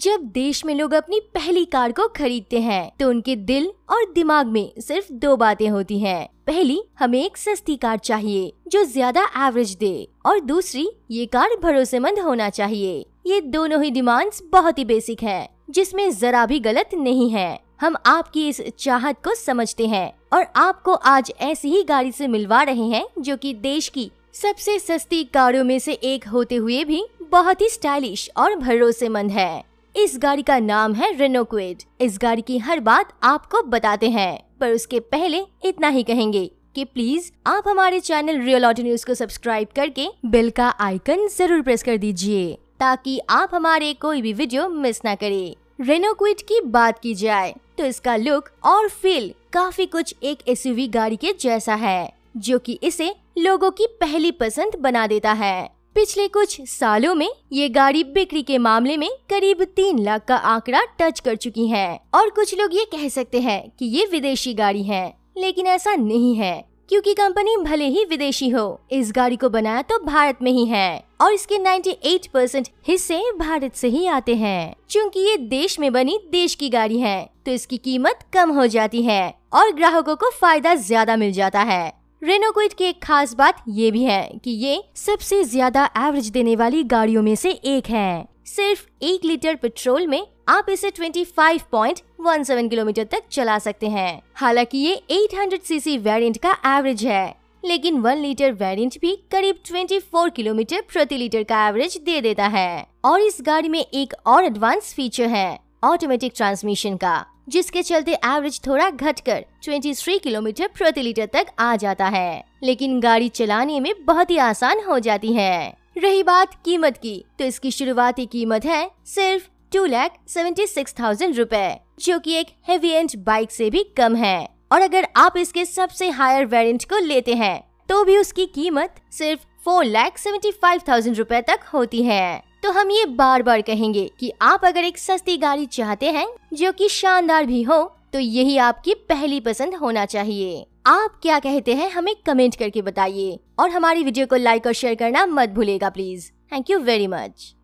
जब देश में लोग अपनी पहली कार को खरीदते हैं तो उनके दिल और दिमाग में सिर्फ दो बातें होती हैं। पहली हमें एक सस्ती कार चाहिए जो ज्यादा एवरेज दे और दूसरी ये कार भरोसेमंद होना चाहिए ये दोनों ही डिमांड्स बहुत ही बेसिक है जिसमें जरा भी गलत नहीं है हम आपकी इस चाहत को समझते हैं और आपको आज ऐसी ही गाड़ी से मिलवा रहे हैं जो कि देश की सबसे सस्ती कारों में से एक होते हुए भी बहुत ही स्टाइलिश और भरोसेमंद है इस गाड़ी का नाम है रेनो क्विड इस गाड़ी की हर बात आपको बताते हैं पर उसके पहले इतना ही कहेंगे कि प्लीज आप हमारे चैनल रियल ऑटो न्यूज को सब्सक्राइब करके बेल का आइकन जरूर प्रेस कर दीजिए ताकि आप हमारे कोई भी वीडियो मिस ना करें रेनो क्विड की बात की जाए तो इसका लुक और फील काफी कुछ एक एस गाड़ी के जैसा है जो कि इसे लोगों की पहली पसंद बना देता है पिछले कुछ सालों में ये गाड़ी बिक्री के मामले में करीब तीन लाख का आंकड़ा टच कर चुकी है और कुछ लोग ये कह सकते हैं कि ये विदेशी गाड़ी है लेकिन ऐसा नहीं है क्योंकि कंपनी भले ही विदेशी हो इस गाड़ी को बनाया तो भारत में ही है और इसके 98 परसेंट हिस्से भारत से ही आते हैं क्योंकि ये देश में बनी देश की गाड़ी है तो इसकी कीमत कम हो जाती है और ग्राहकों को फायदा ज्यादा मिल जाता है रेनोक्विड की एक खास बात ये भी है कि ये सबसे ज्यादा एवरेज देने वाली गाड़ियों में से एक है सिर्फ एक लीटर पेट्रोल में आप इसे 25.17 किलोमीटर तक चला सकते हैं हालांकि ये 800 सीसी वेरिएंट का एवरेज है लेकिन वन लीटर वेरिएंट भी करीब 24 किलोमीटर प्रति लीटर का एवरेज दे देता है और इस गाड़ी में एक और एडवांस फीचर है ऑटोमेटिक ट्रांसमिशन का जिसके चलते एवरेज थोड़ा घटकर 23 किलोमीटर प्रति लीटर तक आ जाता है लेकिन गाड़ी चलाने में बहुत ही आसान हो जाती है रही बात कीमत की तो इसकी शुरुआती कीमत है सिर्फ two lakh seventy six thousand रूपए जो कि एक हेवी एंड बाइक से भी कम है और अगर आप इसके सबसे हायर वेरिएंट को लेते हैं तो भी उसकी कीमत सिर्फ four lakh seventy five thousand रूपए तक होती है तो हम ये बार बार कहेंगे कि आप अगर एक सस्ती गाड़ी चाहते हैं जो कि शानदार भी हो तो यही आपकी पहली पसंद होना चाहिए आप क्या कहते हैं हमें कमेंट करके बताइए और हमारी वीडियो को लाइक और शेयर करना मत भूलेगा please thank you very much